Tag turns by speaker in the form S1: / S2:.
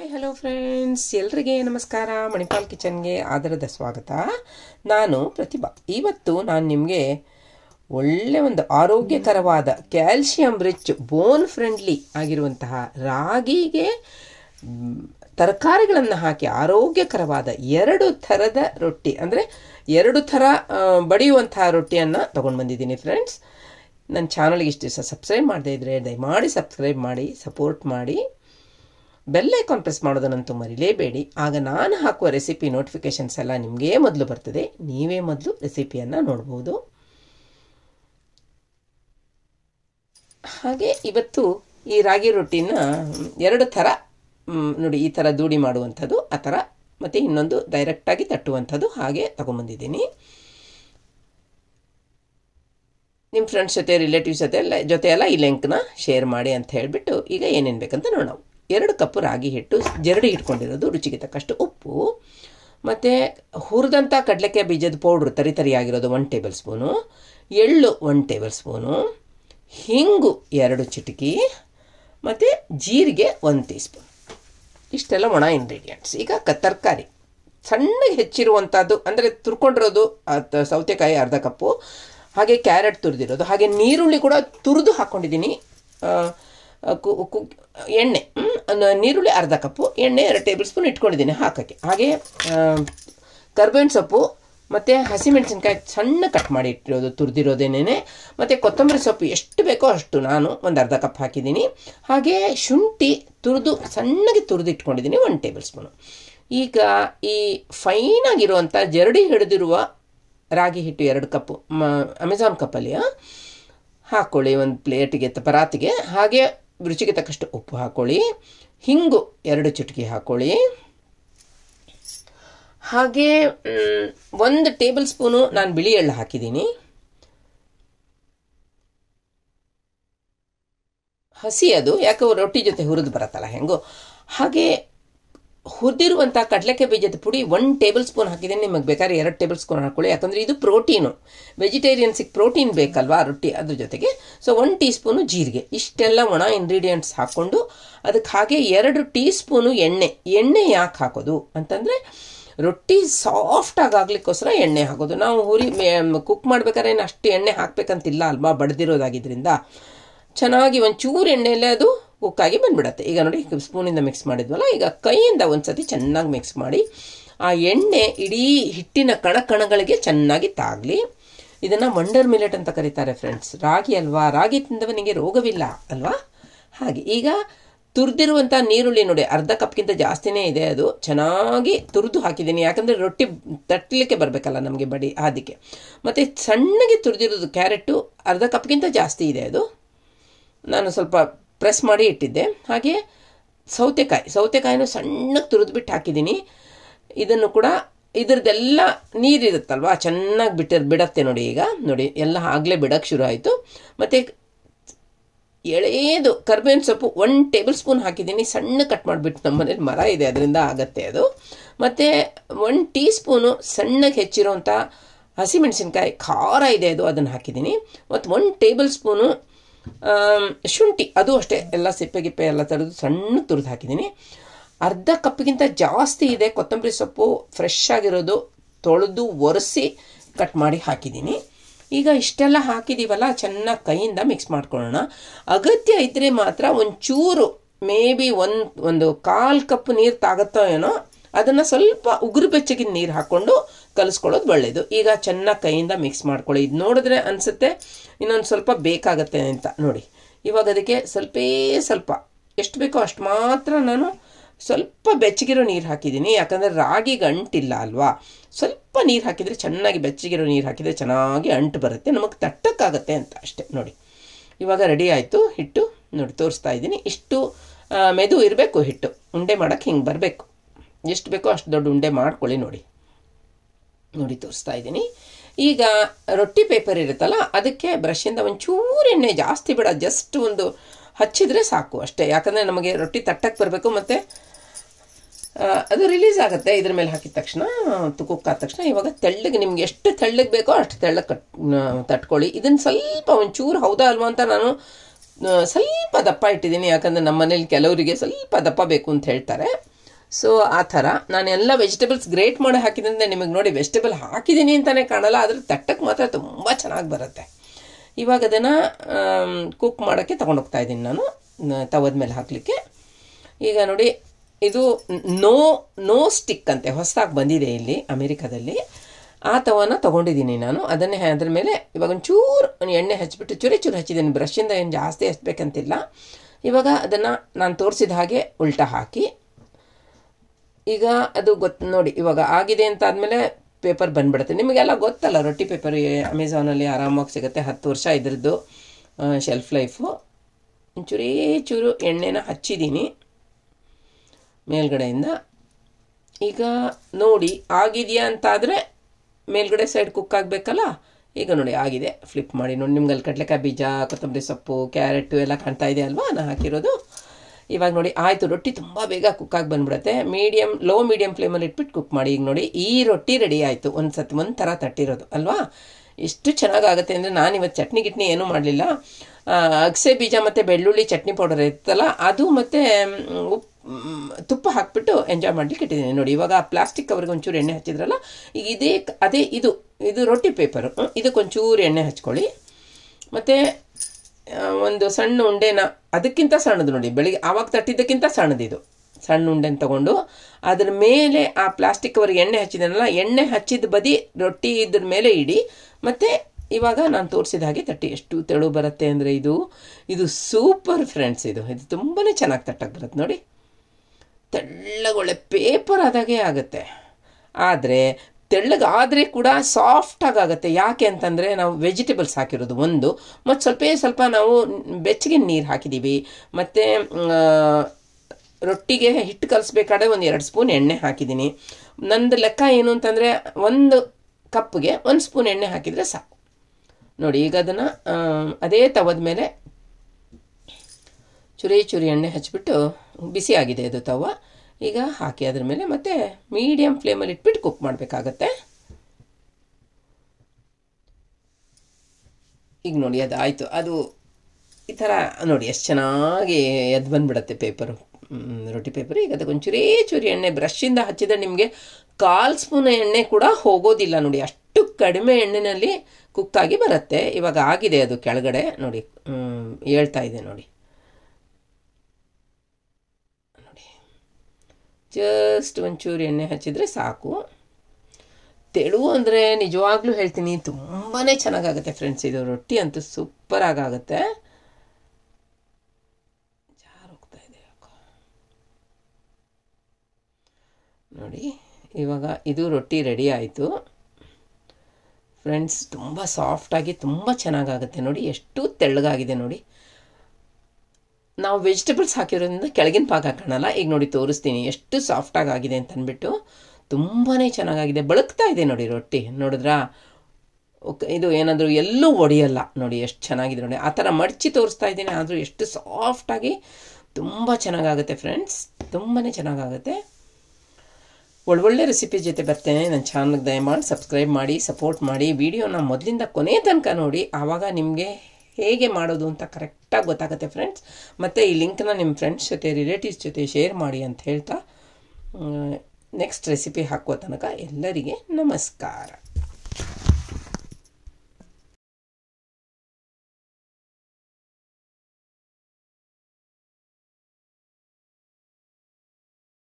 S1: hi hello friends ಎಲ್ರಿಗೆ ನಮಸ್ಕಾರ ಮಣಿಪಾಲ್ ಕಿಚನ್ಗೆ ಆದರದ ಸ್ವಾಗತ ನಾನು ಪ್ರತಿಭಾ ಇವತ್ತು ನಾನು ನಿಮಗೆ ಒಳ್ಳೆ ಒಂದು ಆರೋಗ್ಯಕರವಾದ ಕ್ಯಾಲ್ಸಿಯಂ ರಿಚ್ ಬೋನ್ ಫ್ರೆಂಡ್ಲಿ ಆಗಿರುವಂತಹ ರಾಗಿಗೆ ತರಕಾರಿಗಳನ್ನು ಹಾಕಿ ಆರೋಗ್ಯಕರವಾದ ಎರಡು ಥರದ ರೊಟ್ಟಿ ಅಂದರೆ ಎರಡು ಥರ ಬಡಿಯುವಂತಹ ರೊಟ್ಟಿಯನ್ನು ತೊಗೊಂಡು ಬಂದಿದ್ದೀನಿ ಫ್ರೆಂಡ್ಸ್ ನನ್ನ ಚಾನಲ್ಗೆ ಇಷ್ಟು ದಿವಸ ಸಬ್ಸ್ಕ್ರೈಬ್ ಮಾಡದೇ ಇದ್ದರೆ ದಯಮಾಡಿ ಸಬ್ಸ್ಕ್ರೈಬ್ ಮಾಡಿ ಸಪೋರ್ಟ್ ಮಾಡಿ ಬೆಲ್ಲೈಕಾನ್ ಪ್ರೆಸ್ ಮಾಡೋದನ್ನಂತೂ ಮರಿಲೇಬೇಡಿ ಆಗ ನಾನು ಹಾಕುವ ರೆಸಿಪಿ ನೋಟಿಫಿಕೇಶನ್ಸ್ ಎಲ್ಲ ನಿಮಗೆ ಮೊದಲು ಬರ್ತದೆ ನೀವೇ ಮೊದಲು ರೆಸಿಪಿಯನ್ನು ನೋಡ್ಬೋದು ಹಾಗೆ ಇವತ್ತು ಈ ರಾಗಿ ರೊಟ್ಟಿನ ಎರಡು ಥರ ನೋಡಿ ಈ ಥರ ದೂಡಿ ಮಾಡುವಂಥದ್ದು ಆ ಥರ ಮತ್ತು ಇನ್ನೊಂದು ಡೈರೆಕ್ಟಾಗಿ ತಟ್ಟುವಂಥದ್ದು ಹಾಗೆ ತಗೊಂಬಂದಿದ್ದೀನಿ ನಿಮ್ಮ ಫ್ರೆಂಡ್ಸ್ ಜೊತೆ ರಿಲೇಟಿವ್ಸ್ ಜೊತೆ ಎಲ್ಲ ಜೊತೆ ಎಲ್ಲ ಈ ಲಿಂಕ್ನ ಶೇರ್ ಮಾಡಿ ಅಂತ ಹೇಳಿಬಿಟ್ಟು ಈಗ ಏನೇನು ಬೇಕಂತ ನೋಡೋಣ ಎರಡು ಕಪ್ ರಾಗಿ ಹಿಟ್ಟು ಜರಡಿ ಇಟ್ಕೊಂಡಿರೋದು ರುಚಿಗೆ ತಕ್ಕಷ್ಟು ಉಪ್ಪು ಮತ್ತು ಹುರಿದಂಥ ಕಡಲೆಕಾಯಿ ಬೀಜದ ಪೌಡ್ರ್ ಆಗಿರೋದು ಒನ್ ಟೇಬಲ್ ಸ್ಪೂನು ಎಳ್ಳು ಒನ್ ಟೇಬಲ್ ಸ್ಪೂನು ಹಿಂಗು ಎರಡು ಚಿಟಕಿ ಮತ್ತು ಜೀರಿಗೆ ಒಂದು ಟೀ ಸ್ಪೂನ್ ಇಷ್ಟೆಲ್ಲ ಒಣ ಇಂಗ್ರೀಡಿಯೆಂಟ್ಸ್ ಈಗ ಕ ತರಕಾರಿ ಸಣ್ಣಗೆ ಹೆಚ್ಚಿರುವಂಥದ್ದು ಅಂದರೆ ತುರ್ಕೊಂಡಿರೋದು ಸೌತೆಕಾಯಿ ಅರ್ಧ ಕಪ್ಪು ಹಾಗೆ ಕ್ಯಾರೆಟ್ ತುರಿದಿರೋದು ಹಾಗೆ ನೀರುಳ್ಳಿ ಕೂಡ ತುರಿದು ಹಾಕ್ಕೊಂಡಿದ್ದೀನಿ ಕು ಕು ಎಣ್ಣೆ ನೀರುಳ್ಳಿ ಅರ್ಧ ಕಪ್ಪು ಎಣ್ಣೆ ಎರಡು ಟೇಬಲ್ ಸ್ಪೂನ್ ಇಟ್ಕೊಂಡಿದ್ದೀನಿ ಹಾಕೋಕ್ಕೆ ಹಾಗೆ ಕರ್ಬೇವಿನ ಸೊಪ್ಪು ಮತ್ತು ಹಸಿಮೆಣಸಿನ್ಕಾಯಿ ಸಣ್ಣ ಕಟ್ ಮಾಡಿ ಇಟ್ಟಿರೋದು ತುರಿದಿರೋದೇನೇ ಮತ್ತು ಕೊತ್ತಂಬರಿ ಸೊಪ್ಪು ಎಷ್ಟು ಬೇಕೋ ಅಷ್ಟು ನಾನು ಒಂದು ಅರ್ಧ ಕಪ್ ಹಾಕಿದ್ದೀನಿ ಹಾಗೇ ಶುಂಠಿ ತುರಿದು ಸಣ್ಣಗೆ ತುರಿದು ಇಟ್ಕೊಂಡಿದ್ದೀನಿ ಒಂದು ಟೇಬಲ್ ಸ್ಪೂನು ಈಗ ಈ ಫೈನಾಗಿರುವಂಥ ಜರಡಿ ಹಿಡಿದಿರುವ ರಾಗಿ ಹಿಟ್ಟು ಎರಡು ಕಪ್ಪು ಮ ಅಮೆಝಾನ್ ಕಪ್ಪಲ್ಲಿ ಹಾಕ್ಕೊಳ್ಳಿ ಒಂದು ಪ್ಲೇಟಿಗೆ ಪರಾತಿಗೆ ಹಾಗೆ ರುಚಿಗೆ ತಕ್ಕಷ್ಟು ಉಪ್ಪು ಹಾಕೊಳ್ಳಿ ಹಿಂಗು ಎರಡು ಚಿಟಕಿ ಹಾಕೊಳ್ಳಿ ಹಾಗೆ ಒಂದು ಟೇಬಲ್ ಸ್ಪೂನು ನಾನು ಬಿಳಿ ಎಳ್ಳು ಹಾಕಿದ್ದೀನಿ ಹಸಿ ಅದು ಯಾಕೆ ರೊಟ್ಟಿ ಜೊತೆ ಹುರಿದು ಬರತ್ತಲ್ಲ ಹೆಂಗೋ ಹಾಗೆ ಹುರಿದಿರುವಂಥ ಕಡಲೆಕಾಯಿ ಬೀಜದ ಪುಡಿ ಒನ್ ಟೇಬಲ್ ಸ್ಪೂನ್ ಹಾಕಿದ್ದೀನಿ ನಿಮಗೆ ಬೇಕಾದ್ರೆ ಎರಡು ಟೇಬಲ್ ಸ್ಪೂನ್ ಹಾಕ್ಕೊಳ್ಳಿ ಯಾಕಂದರೆ ಇದು ಪ್ರೋಟೀನು ವೆಜಿಟೇರಿಯನ್ಸಿಗೆ ಪ್ರೋಟೀನ್ ಬೇಕಲ್ವಾ ರೊಟ್ಟಿ ಅದ್ರ ಜೊತೆಗೆ ಸೊ ಒನ್ ಟೀ ಸ್ಪೂನು ಜೀರಿಗೆ ಇಷ್ಟೆಲ್ಲ ಒಣ ಇಂಗ್ರೀಡಿಯೆಂಟ್ಸ್ ಹಾಕ್ಕೊಂಡು ಅದಕ್ಕೆ ಹಾಗೆ ಎರಡು ಟೀ ಸ್ಪೂನು ಎಣ್ಣೆ ಎಣ್ಣೆ ಯಾಕೆ ಹಾಕೋದು ಅಂತಂದರೆ ರೊಟ್ಟಿ ಸಾಫ್ಟ್ ಆಗಾಗ್ಲಿಕ್ಕೋಸ್ಕರ ಎಣ್ಣೆ ಹಾಕೋದು ನಾವು ಹುರಿ ಕುಕ್ ಮಾಡ್ಬೇಕಾದ್ರೆ ಏನು ಅಷ್ಟು ಎಣ್ಣೆ ಹಾಕಬೇಕಂತಿಲ್ಲ ಅಲ್ವಾ ಬಡ್ದಿರೋದಾಗಿದ್ದರಿಂದ ಚೆನ್ನಾಗಿ ಒಂಚೂರು ಎಣ್ಣೆಯಲ್ಲೇ ಅದು ಕುಕ್ಕಾಗಿ ಬಂದ್ಬಿಡುತ್ತೆ ಈಗ ನೋಡಿ ಸ್ಪೂನಿಂದ ಮಿಕ್ಸ್ ಮಾಡಿದ್ವಲ್ಲ ಈಗ ಕೈಯಿಂದ ಸತಿ ಚೆನ್ನಾಗಿ ಮಿಕ್ಸ್ ಮಾಡಿ ಆ ಎಣ್ಣೆ ಇಡೀ ಹಿಟ್ಟಿನ ಕಣ ಕಣಗಳಿಗೆ ಚೆನ್ನಾಗಿ ತಾಗಲಿ ಇದನ್ನು ವಂಡರ್ ಮಿಲೆಟ್ ಅಂತ ಕರೀತಾರೆ ಫ್ರೆಂಡ್ಸ್ ರಾಗಿ ಅಲ್ವಾ ರಾಗಿ ತಿಂದವನಿಗೆ ರೋಗವಿಲ್ಲ ಅಲ್ವಾ ಹಾಗೆ ಈಗ ತುರಿದಿರುವಂಥ ನೀರುಳ್ಳಿ ನೋಡಿ ಅರ್ಧ ಕಪ್ಗಿಂತ ಜಾಸ್ತಿನೇ ಇದೆ ಅದು ಚೆನ್ನಾಗಿ ತುರಿದು ಹಾಕಿದ್ದೀನಿ ಯಾಕಂದರೆ ರೊಟ್ಟಿ ತಟ್ಟಲಿಕ್ಕೆ ಬರಬೇಕಲ್ಲ ನಮಗೆ ಬಡಿ ಅದಕ್ಕೆ ಮತ್ತು ಸಣ್ಣಗೆ ತುರಿದಿರೋದು ಕ್ಯಾರೆಟು ಅರ್ಧ ಕಪ್ಗಿಂತ ಜಾಸ್ತಿ ಇದೆ ಅದು ನಾನು ಸ್ವಲ್ಪ ಪ್ರೆಸ್ ಮಾಡಿ ಇಟ್ಟಿದ್ದೆ ಹಾಗೆ ಸೌತೆಕಾಯಿ ಸೌತೆಕಾಯಿನೂ ಸಣ್ಣಗೆ ಬಿಟ್ಟು ಹಾಕಿದ್ದೀನಿ ಇದನ್ನು ಕೂಡ ಇದರದೆಲ್ಲ ನೀರಿರುತ್ತಲ್ವ ಚೆನ್ನಾಗಿ ಬಿಟ್ಟಿರ್ ಬಿಡತ್ತೆ ನೋಡಿ ಈಗ ನೋಡಿ ಎಲ್ಲ ಆಗಲೇ ಬಿಡೋಕ್ಕೆ ಶುರು ಆಯಿತು ಮತ್ತು ಎಳೆಯದು ಕರ್ಬೇವಿನ ಸೊಪ್ಪು ಒನ್ ಟೇಬಲ್ ಸ್ಪೂನ್ ಹಾಕಿದ್ದೀನಿ ಸಣ್ಣ ಕಟ್ ಮಾಡಿಬಿಟ್ಟು ನಮ್ಮ ಮನೇಲಿ ಮರ ಇದೆ ಅದರಿಂದ ಆಗತ್ತೆ ಅದು ಮತ್ತು ಒನ್ ಟೀ ಸ್ಪೂನು ಸಣ್ಣಗೆ ಹೆಚ್ಚಿರೋಂಥ ಹಸಿಮೆಣಸಿನ್ಕಾಯಿ ಖಾರ ಇದೆ ಅದು ಅದನ್ನು ಹಾಕಿದ್ದೀನಿ ಮತ್ತು ಒನ್ ಟೇಬಲ್ ಸ್ಪೂನು ಶುಂಠಿ ಅದು ಅಷ್ಟೇ ಎಲ್ಲ ಸಿಪ್ಪೆ ಗಿಪ್ಪೆ ಎಲ್ಲ ತರದು ಸಣ್ಣ ತುರಿದು ಹಾಕಿದ್ದೀನಿ ಅರ್ಧ ಕಪ್ಗಿಂತ ಜಾಸ್ತಿ ಇದೆ ಕೊತ್ತಂಬರಿ ಸೊಪ್ಪು ಫ್ರೆಶ್ ಆಗಿರೋದು ತೊಳೆದು ಒರೆಸಿ ಕಟ್ ಮಾಡಿ ಹಾಕಿದ್ದೀನಿ ಈಗ ಇಷ್ಟೆಲ್ಲ ಹಾಕಿದ್ದೀವಲ್ಲ ಚೆನ್ನಾಗಿ ಕೈಯಿಂದ ಮಿಕ್ಸ್ ಮಾಡ್ಕೊಳ್ಳೋಣ ಅಗತ್ಯ ಇದ್ದರೆ ಮಾತ್ರ ಒಂಚೂರು ಮೇ ಬಿ ಒಂದು ಒಂದು ಕಾಲು ಕಪ್ ನೀರು ತಾಗುತ್ತೋ ಏನೋ ಅದನ್ನು ಸ್ವಲ್ಪ ಉಗುರು ಬೆಚ್ಚಗಿನ ನೀರು ಹಾಕ್ಕೊಂಡು ಕಲಿಸ್ಕೊಳ್ಳೋದು ಒಳ್ಳೆಯದು ಈಗ ಚೆನ್ನಾಗಿ ಕೈಯಿಂದ ಮಿಕ್ಸ್ ಮಾಡ್ಕೊಳ್ಳಿ ಇದು ನೋಡಿದ್ರೆ ಅನಿಸುತ್ತೆ ಇನ್ನೊಂದು ಸ್ವಲ್ಪ ಬೇಕಾಗತ್ತೆ ಅಂತ ನೋಡಿ ಇವಾಗ ಅದಕ್ಕೆ ಸ್ವಲ್ಪ ಸ್ವಲ್ಪ ಎಷ್ಟು ಬೇಕೋ ಅಷ್ಟು ಮಾತ್ರ ನಾನು ಸ್ವಲ್ಪ ಬೆಚ್ಚಗಿರೋ ನೀರು ಹಾಕಿದ್ದೀನಿ ಯಾಕಂದರೆ ರಾಗಿ ಅಂಟಿಲ್ಲ ಅಲ್ವಾ ಸ್ವಲ್ಪ ನೀರು ಹಾಕಿದರೆ ಚೆನ್ನಾಗಿ ಬೆಚ್ಚಗಿರೋ ನೀರು ಹಾಕಿದರೆ ಚೆನ್ನಾಗಿ ಅಂಟು ಬರುತ್ತೆ ನಮಗೆ ತಟ್ಟಕ್ಕಾಗತ್ತೆ ಅಂತ ಅಷ್ಟೆ ನೋಡಿ ಇವಾಗ ರೆಡಿ ಆಯಿತು ಹಿಟ್ಟು ನೋಡಿ ತೋರಿಸ್ತಾ ಇದ್ದೀನಿ ಇಷ್ಟು ಮೆದು ಇರಬೇಕು ಹಿಟ್ಟು ಉಂಡೆ ಮಾಡೋಕ್ಕೆ ಹಿಂಗೆ ಬರಬೇಕು ಎಷ್ಟು ಬೇಕೋ ಅಷ್ಟು ದೊಡ್ಡ ಉಂಡೆ ಮಾಡ್ಕೊಳ್ಳಿ ನೋಡಿ ನೋಡಿ ತೋರಿಸ್ತಾ ಇದ್ದೀನಿ ಈಗ ರೊಟ್ಟಿ ಪೇಪರ್ ಇರುತ್ತಲ್ಲ ಅದಕ್ಕೆ ಬ್ರಷಿಂದ ಒಂಚೂರು ಎಣ್ಣೆ ಜಾಸ್ತಿ ಬೇಡ ಜಸ್ಟ್ ಒಂದು ಹಚ್ಚಿದರೆ ಸಾಕು ಅಷ್ಟೇ ಯಾಕಂದರೆ ನಮಗೆ ರೊಟ್ಟಿ ತಟ್ಟಕ್ಕೆ ಬರಬೇಕು ಮತ್ತು ಅದು ರಿಲೀಸ್ ಆಗುತ್ತೆ ಇದ್ರ ಮೇಲೆ ಹಾಕಿದ ತಕ್ಷಣ ತುಕ್ಕಕ್ಕಾದ ತಕ್ಷಣ ಇವಾಗ ತೆಳ್ಳಗೆ ನಿಮ್ಗೆ ಎಷ್ಟು ತೆಳ್ಳಗೆ ಬೇಕೋ ಅಷ್ಟು ತೆಳ್ಳಗೆ ಕಟ್ ತಟ್ಕೊಳ್ಳಿ ಇದನ್ನು ಸ್ವಲ್ಪ ಒಂಚೂರು ಹೌದಾ ಅಲ್ವಾ ಅಂತ ನಾನು ಸ್ವಲ್ಪ ದಪ್ಪ ಇಟ್ಟಿದ್ದೀನಿ ಯಾಕಂದರೆ ನಮ್ಮ ಮನೇಲಿ ಕೆಲವರಿಗೆ ಸ್ವಲ್ಪ ದಪ್ಪ ಬೇಕು ಅಂತ ಹೇಳ್ತಾರೆ ಸೊ ಆ ಥರ ನಾನು ಎಲ್ಲ ವೆಜಿಟೇಬಲ್ಸ್ ಗ್ರೇಟ್ ಮಾಡಿ ಹಾಕಿದ್ರೆ ನಿಮಗೆ ನೋಡಿ ವೆಜಿಟೇಬಲ್ ಹಾಕಿದ್ದೀನಿ ಅಂತಲೇ ಕಾಣಲ್ಲ ಆದರೆ ತಟ್ಟಕ್ಕೆ ಮಾತ್ರ ತುಂಬ ಚೆನ್ನಾಗಿ ಬರುತ್ತೆ ಇವಾಗ ಅದನ್ನು ಕುಕ್ ಮಾಡೋಕ್ಕೆ ತೊಗೊಂಡೋಗ್ತಾ ಇದ್ದೀನಿ ನಾನು ತವದ ಮೇಲೆ ಹಾಕಲಿಕ್ಕೆ ಈಗ ನೋಡಿ ಇದು ನೋ ನೋ ಸ್ಟಿಕ್ ಅಂತೆ ಹೊಸದಾಗಿ ಬಂದಿದೆ ಇಲ್ಲಿ ಅಮೇರಿಕಾದಲ್ಲಿ ಆ ತವನ ತೊಗೊಂಡಿದ್ದೀನಿ ನಾನು ಅದನ್ನೇ ಅದ್ರ ಮೇಲೆ ಇವಾಗ ಒಂಚೂರು ಎಣ್ಣೆ ಹಚ್ಚಿಬಿಟ್ಟು ಚೂರಿ ಚೂರು ಹಚ್ಚಿದ್ದೀನಿ ಬ್ರಷಿಂದ ಏನು ಜಾಸ್ತಿ ಹಚ್ಬೇಕಂತಿಲ್ಲ ಇವಾಗ ಅದನ್ನು ನಾನು ತೋರಿಸಿದ ಹಾಗೆ ಉಲ್ಟಾ ಹಾಕಿ ಈಗ ಅದು ಗೊತ್ತು ನೋಡಿ ಇವಾಗ ಆಗಿದೆ ಅಂತ ಆದಮೇಲೆ ಪೇಪರ್ ಬಂದ್ಬಿಡುತ್ತೆ ನಿಮಗೆಲ್ಲ ಗೊತ್ತಲ್ಲ ರೊಟ್ಟಿ ಪೇಪರ್ ಅಮೆಝಾನಲ್ಲಿ ಆರಾಮಾಗಿ ಸಿಗುತ್ತೆ ಹತ್ತು ವರ್ಷ ಇದ್ರದ್ದು ಶೆಲ್ಫ್ ಲೈಫು ಒಂಚೂರೇ ಚೂರು ಎಣ್ಣೆನ ಹಚ್ಚಿದ್ದೀನಿ ಮೇಲ್ಗಡೆಯಿಂದ ಈಗ ನೋಡಿ ಆಗಿದೆಯಾ ಅಂತಾದರೆ ಮೇಲ್ಗಡೆ ಸೈಡ್ ಕುಕ್ ಆಗಬೇಕಲ್ಲ ಈಗ ನೋಡಿ ಆಗಿದೆ ಫ್ಲಿಪ್ ಮಾಡಿ ನೋಡಿ ನಿಮ್ಗೆ ಅಲ್ಲಿ ಕಡಲೆಕಾಯಿ ಬೀಜ ಕೊತ್ತಂಬರಿ ಸೊಪ್ಪು ಕ್ಯಾರೆಟು ಎಲ್ಲ ಕಾಣ್ತಾ ಇದೆ ಅಲ್ವಾ ನಾನು ಹಾಕಿರೋದು ಇವಾಗ ನೋಡಿ ಆಯಿತು ರೊಟ್ಟಿ ತುಂಬ ಬೇಗ ಕುಕ್ಕಾಗಿ ಬಂದ್ಬಿಡುತ್ತೆ ಮೀಡಿಯಮ್ ಲೋ ಮೀಡಿಯಂ ಫ್ಲೇಮಲ್ಲಿ ಇಟ್ಬಿಟ್ಟು ಕುಕ್ ಮಾಡಿ ಈಗ ನೋಡಿ ಈ ರೊಟ್ಟಿ ರೆಡಿ ಆಯಿತು ಒಂದು ಸತಿ ಒಂದು ಥರ ತಟ್ಟಿರೋದು ಅಲ್ವಾ ಎಷ್ಟು ಚೆನ್ನಾಗಾಗುತ್ತೆ ಅಂದರೆ ನಾನು ಇವತ್ತು ಚಟ್ನಿ ಗಿಟ್ನಿ ಏನೂ ಮಾಡಲಿಲ್ಲ ಅಗಸೆ ಬೀಜ ಮತ್ತು ಬೆಳ್ಳುಳ್ಳಿ ಚಟ್ನಿ ಪೌಡರ್ ಇತ್ತಲ್ಲ ಅದು ಮತ್ತು ಉಪ್ಪು ತುಪ್ಪ ಹಾಕ್ಬಿಟ್ಟು ಎಂಜಾಯ್ ಮಾಡಲಿಕ್ಕೆ ಇಟ್ಟಿದ್ದೀನಿ ನೋಡಿ ಇವಾಗ ಪ್ಲಾಸ್ಟಿಕ್ ಕವರ್ಗೆ ಒಂಚೂರು ಎಣ್ಣೆ ಹಚ್ಚಿದ್ರಲ್ಲ ಈಗ ಇದೇ ಅದೇ ಇದು ಇದು ರೊಟ್ಟಿ ಪೇಪರು ಇದಕ್ಕೊಂಚೂರು ಎಣ್ಣೆ ಹಚ್ಕೊಳ್ಳಿ ಮತ್ತು ಒಂದು ಸಣ್ಣ ಉಂಡೆನ ಅದಕ್ಕಿಂತ ಸಣ್ಣದು ನೋಡಿ ಬೆಳಿಗ್ಗೆ ಆವಾಗ ತಟ್ಟಿದ್ದಕ್ಕಿಂತ ಸಣ್ಣದಿದು ಸಣ್ಣ ಉಂಡೆನ ತಗೊಂಡು ಅದ್ರ ಮೇಲೆ ಆ ಪ್ಲಾಸ್ಟಿಕ್ ಅವ್ರಿಗೆ ಎಣ್ಣೆ ಹಚ್ಚಿದನಲ್ಲ ಎಣ್ಣೆ ಹಚ್ಚಿದ ಬದಿ ರೊಟ್ಟಿ ಇದ್ರ ಮೇಲೆ ಇಡಿ ಮತ್ತೆ ಇವಾಗ ನಾನು ತೋರಿಸಿದ ಹಾಗೆ ತಟ್ಟಿ ಎಷ್ಟು ತೆಳು ಬರುತ್ತೆ ಅಂದರೆ ಇದು ಇದು ಸೂಪರ್ ಫ್ರೆಂಡ್ಸ್ ಇದು ಇದು ತುಂಬಾ ಚೆನ್ನಾಗಿ ತಟ್ಟಕ್ಕೆ ಬರುತ್ತೆ ನೋಡಿ ತೆಳ್ಳಗೊಳ್ಳೆ ಪೇಪರ್ ಆದಾಗೆ ಆಗುತ್ತೆ ಆದರೆ ತೆಳ್ಳಗಾದರೆ ಕೂಡ ಸಾಫ್ಟಾಗತ್ತೆ ಯಾಕೆ ಅಂತಂದರೆ ನಾವು ವೆಜಿಟೇಬಲ್ಸ್ ಹಾಕಿರೋದು ಒಂದು ಮತ್ತು ಸ್ವಲ್ಪ ಸ್ವಲ್ಪ ನಾವು ಬೆಚ್ಚಗೆ ನೀರು ಹಾಕಿದ್ದೀವಿ ಮತ್ತು ರೊಟ್ಟಿಗೆ ಹಿಟ್ಟು ಕಲಿಸ್ಬೇಕಾದ್ರೆ ಒಂದು ಎರಡು ಸ್ಪೂನ್ ಎಣ್ಣೆ ಹಾಕಿದ್ದೀನಿ ನಂದು ಲೆಕ್ಕ ಏನು ಅಂತಂದರೆ ಒಂದು ಕಪ್ಗೆ ಒಂದು ಸ್ಪೂನ್ ಎಣ್ಣೆ ಹಾಕಿದರೆ ಸಾಕು ನೋಡಿ ಈಗ ಅದನ್ನು ಅದೇ ತವದ ಮೇಲೆ ಚುರಿ ಚುರಿ ಎಣ್ಣೆ ಹಚ್ಚಿಬಿಟ್ಟು ಬಿಸಿಯಾಗಿದೆ ಅದು ತವ ಈಗ ಹಾಕಿ ಅದ್ರ ಮೇಲೆ ಮತ್ತೆ ಮೀಡಿಯಮ್ ಫ್ಲೇಮಲ್ಲಿ ಇಟ್ಬಿಟ್ಟು ಕುಕ್ ಮಾಡಬೇಕಾಗತ್ತೆ ಈಗ ನೋಡಿ ಅದು ಆಯಿತು ಅದು ಈ ಥರ ನೋಡಿ ಎಷ್ಟು ಚೆನ್ನಾಗಿ ಎದ್ದು ಬಂದ್ಬಿಡತ್ತೆ ಪೇಪರು ರೊಟ್ಟಿ ಪೇಪರ್ ಈಗ ಅದಕ್ಕೆ ಒಂಚೂರೇ ಚೂರಿ ಎಣ್ಣೆ ಬ್ರಷಿಂದ ಹಚ್ಚಿದ್ರೆ ನಿಮಗೆ ಕಾಲು ಸ್ಪೂನ್ ಎಣ್ಣೆ ಕೂಡ ಹೋಗೋದಿಲ್ಲ ನೋಡಿ ಅಷ್ಟು ಕಡಿಮೆ ಎಣ್ಣೆಯಲ್ಲಿ ಕುಕ್ಕಾಗಿ ಬರುತ್ತೆ ಇವಾಗ ಆಗಿದೆ ಅದು ಕೆಳಗಡೆ ನೋಡಿ ಹೇಳ್ತಾ ಇದೆ ನೋಡಿ ಜಸ್ಟ್ ಒಂಚೂರು ಎಣ್ಣೆ ಹಚ್ಚಿದರೆ ಸಾಕು ತೆಳು ಅಂದರೆ ನಿಜವಾಗ್ಲೂ ಹೇಳ್ತೀನಿ ತುಂಬಾ ಚೆನ್ನಾಗಾಗುತ್ತೆ ಫ್ರೆಂಡ್ಸ್ ಇದು ರೊಟ್ಟಿ ಅಂತೂ ಸೂಪರಾಗುತ್ತೆ ಹೋಗ್ತಾ ಇದೆ ನೋಡಿ ಇವಾಗ ಇದು ರೊಟ್ಟಿ ರೆಡಿ ಆಯಿತು ಫ್ರೆಂಡ್ಸ್ ತುಂಬ ಸಾಫ್ಟಾಗಿ ತುಂಬ ಚೆನ್ನಾಗಾಗುತ್ತೆ ನೋಡಿ ಎಷ್ಟು ತೆಳ್ಳಗಾಗಿದೆ ನೋಡಿ ನಾವು ವೆಜಿಟೇಬಲ್ಸ್ ಹಾಕಿರೋದ್ರಿಂದ ಕೆಳಗಿನ ಪಾಕ ಕಾಣಲ್ಲ ಈಗ ನೋಡಿ ತೋರಿಸ್ತೀನಿ ಎಷ್ಟು ಸಾಫ್ಟಾಗಿ ಆಗಿದೆ ಅಂತ ಅಂದ್ಬಿಟ್ಟು ತುಂಬಾ ಚೆನ್ನಾಗಾಗಿದೆ ಬಳಕ್ತಾ ಇದೆ ನೋಡಿ ರೊಟ್ಟಿ ನೋಡಿದ್ರಾ ಓಕೆ ಇದು ಏನಾದರೂ ಎಲ್ಲೂ ಒಡೆಯಲ್ಲ ನೋಡಿ ಎಷ್ಟು ಚೆನ್ನಾಗಿದೆ ನೋಡಿ ಆ ಥರ ಮಡಚಿ ತೋರಿಸ್ತಾ ಇದ್ದೀನಿ ಆದರೂ ಎಷ್ಟು ಸಾಫ್ಟಾಗಿ ತುಂಬ ಚೆನ್ನಾಗಾಗುತ್ತೆ ಫ್ರೆಂಡ್ಸ್ ತುಂಬಾ ಚೆನ್ನಾಗಾಗುತ್ತೆ ಒಳ್ಳೊಳ್ಳೆ ರೆಸಿಪಿ ಜೊತೆ ಬರ್ತೇನೆ ನನ್ನ ಚಾನಲ್ಗೆ ದಯಮಾಡಿ ಸಬ್ಸ್ಕ್ರೈಬ್ ಮಾಡಿ ಸಪೋರ್ಟ್ ಮಾಡಿ ವಿಡಿಯೋನ ಮೊದಲಿಂದ ಕೊನೆ ತನಕ ನೋಡಿ ಆವಾಗ ನಿಮಗೆ ಹೇಗೆ ಮಾಡೋದು ಅಂತ ಕರೆಕ್ಟಾಗಿ ಗೊತ್ತಾಗುತ್ತೆ ಫ್ರೆಂಡ್ಸ್ ಮತ್ತು ಈ ಲಿಂಕ್ನ ನಿಮ್ಮ ಫ್ರೆಂಡ್ಸ್ ಜೊತೆ ರಿಲೇಟಿವ್ಸ್ ಜೊತೆ ಶೇರ್ ಮಾಡಿ ಅಂತ ಹೇಳ್ತಾ ನೆಕ್ಸ್ಟ್ ರೆಸಿಪಿ ಹಾಕುವ ತನಕ ಎಲ್ಲರಿಗೆ ನಮಸ್ಕಾರ